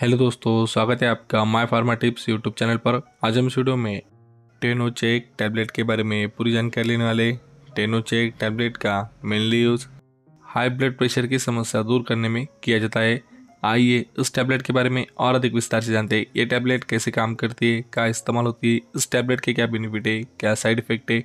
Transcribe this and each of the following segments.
hello दोस्तों स्वागत है आपका my pharma tips YouTube channel पर आज हम वीडियो में टेनो चेक टैबलेट के बारे में पूरी जानकारी लेने वाले टेनो चेक टैबलेट का mainly use high blood pressure की समस्या दूर करने में किया जाता है आइए इस टैबलेट के बारे में और अधिक विस्तार से जानते हैं ये टैबलेट कैसे काम करती है क्या इस्तेमाल होती है इस टैबलेट के क्या बेनिफिट है क्या साइड इफेक्ट है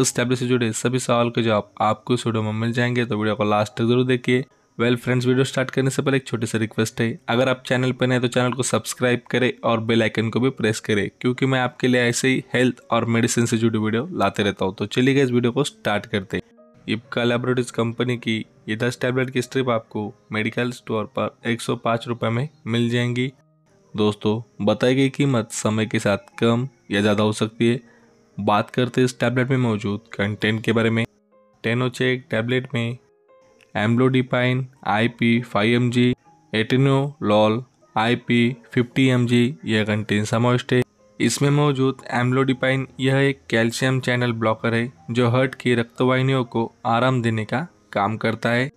इस टैबलेट से जुड़े सभी सवाल के जवाब आपको इस वीडियो में मिल जाएंगे तो वीडियो को लास्ट तक जरूर देखिए वेल फ्रेंड्स वीडियो स्टार्ट करने से पहले एक छोटी सी रिक्वेस्ट है अगर आप चैनल पर नए तो चैनल को सब्सक्राइब करें और बेल आइकन को भी प्रेस करें क्योंकि मैं आपके लिए ऐसे ही हेल्थ और मेडिसिन से जुड़ी वीडियो लाते रहता हूँ तो चलिए गए इस वीडियो को स्टार्ट करते इपका लेबोरेटरीज कंपनी की ये दस टैबलेट की स्ट्रिप आपको मेडिकल स्टोर पर एक सौ रुपये में मिल जाएंगी दोस्तों बताई गई कीमत समय के साथ कम या ज़्यादा हो सकती है बात करते इस टैबलेट में मौजूद कंटेंट के बारे में टेनोचेक टैबलेट में amlodipine I P five M G लॉल I P fifty M G यह कंटेन समाविष्ट है इसमें मौजूद एम्ब्लोडिपाइन यह एक कैल्शियम चैनल ब्लॉकर है जो हर्ट की रक्तवाहिनियों को आराम देने का काम करता है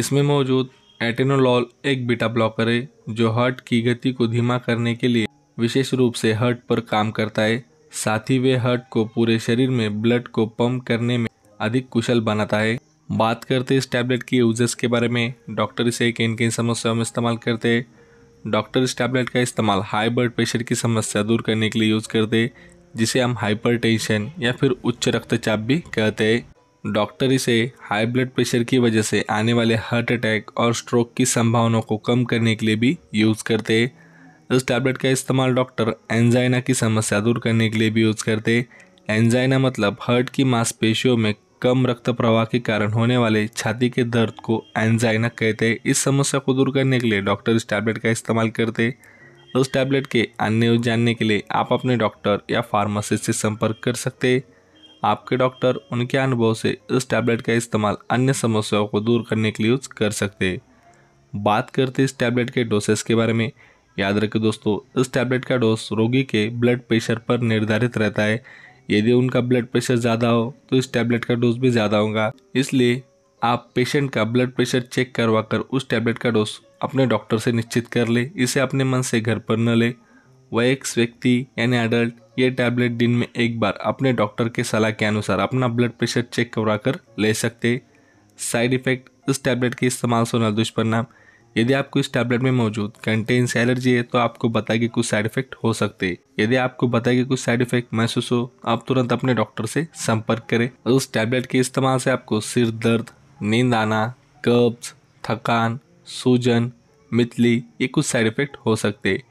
इसमें मौजूद एटेनोलॉल एक बीटा ब्लॉकर है जो हर्ट की गति को धीमा करने के लिए विशेष रूप से हर्ट पर काम करता है साथ ही वे हर्ट को पूरे शरीर में ब्लड को पंप करने में अधिक कुशल बनाता है बात करते इस टैबलेट के यूजेस के बारे में डॉक्टर इसे किन किन समस्याओं में इस्तेमाल करते डॉक्टर इस टैबलेट का इस्तेमाल हाई ब्लड प्रेशर की समस्या दूर करने के लिए यूज़ करते जिसे हम हाइपरटेंशन या फिर उच्च रक्तचाप भी कहते डॉक्टर इसे हाई ब्लड प्रेशर की वजह से आने वाले हार्ट अटैक और स्ट्रोक की संभावनाओं को कम करने के लिए भी यूज़ करते इस टैबलेट का इस्तेमाल डॉक्टर एंजाइना की समस्या दूर करने के लिए भी यूज़ करते एंजाइना मतलब हर्ट की मांसपेशियों में कम रक्त प्रवाह के कारण होने वाले छाती के दर्द को एंजाइना कहते हैं इस समस्या को दूर करने के लिए डॉक्टर इस टैबलेट का इस्तेमाल करते हैं उस टैबलेट के अन्य जानने के लिए आप अपने डॉक्टर या फार्मासिस्ट से संपर्क कर सकते हैं आपके डॉक्टर उनके अनुभव से इस टैबलेट का इस्तेमाल अन्य समस्याओं को दूर करने के लिए यूज़ कर सकते बात करते इस टैबलेट के डोसेस के बारे में याद रखें दोस्तों इस टैबलेट का डोस रोगी के ब्लड प्रेशर पर निर्धारित रहता है यदि उनका ब्लड प्रेशर ज़्यादा हो तो इस टैबलेट का डोज भी ज़्यादा होगा इसलिए आप पेशेंट का ब्लड प्रेशर चेक करवा कर उस टैबलेट का डोज अपने डॉक्टर से निश्चित कर ले इसे अपने मन से घर पर न ले वयस्क व्यक्ति यानी एडल्ट ये टैबलेट दिन में एक बार अपने डॉक्टर के सलाह के अनुसार अपना ब्लड प्रेशर चेक करवा कर ले सकते साइड इफ़ेक्ट इस टैबलेट के इस्तेमाल से होना दुष्परिणाम यदि आपको इस टैबलेट में मौजूद कंटेन्स एलर्जी है तो आपको बताया कि कुछ साइड इफेक्ट हो सकते यदि आपको बताया कि कुछ साइड इफेक्ट महसूस हो आप तुरंत अपने डॉक्टर से संपर्क करें और उस टैबलेट के इस्तेमाल से आपको सिर दर्द नींद आना कब्ज थकान सूजन मितली ये कुछ साइड इफेक्ट हो सकते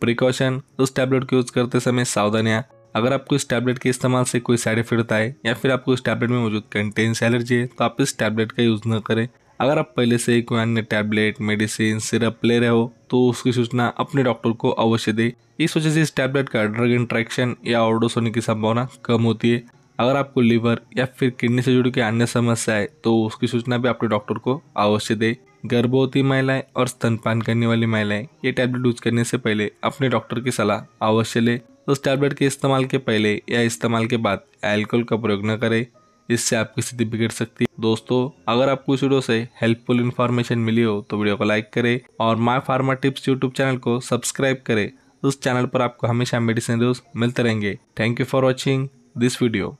प्रिकॉशन उस टैबलेट को यूज़ करते समय सावधानियाँ अगर आपको इस टैबलेट के इस्तेमाल से कोई साइड इफेक्ट आए या फिर आपको इस टैबलेट में मौजूद कंटेन्स एलर्जी है तो आप इस टैबलेट का यूज़ न करें अगर आप पहले से कोई अन्य टैबलेट मेडिसिन सिरप ले रहे हो तो उसकी सूचना अपने डॉक्टर को अवश्य दे इस वजह से इस टैबलेट का ड्रग इंट्रैक्शन या ऑर्डोस होने की संभावना कम होती है अगर आपको लीवर या फिर किडनी से जुड़ी कोई अन्य समस्या है तो उसकी सूचना भी अपने डॉक्टर को अवश्य दे गर्भवती महिलाएं और स्तनपान करने वाली महिलाएं ये टैबलेट यूज करने से पहले अपने डॉक्टर की सलाह अवश्य ले उस टैबलेट के इस्तेमाल के पहले या इस्तेमाल के बाद एल्कोहल का प्रयोग न करें जिससे आपकी स्थिति बिगड़ सकती है दोस्तों अगर आपको इस वीडियो से हेल्पफुल इन्फॉर्मेशन मिली हो तो वीडियो को लाइक करें और my pharma tips YouTube channel को सब्सक्राइब करें उस चैनल पर आपको हमेशा मेडिसिन न्यूज मिलते रहेंगे thank you for watching this video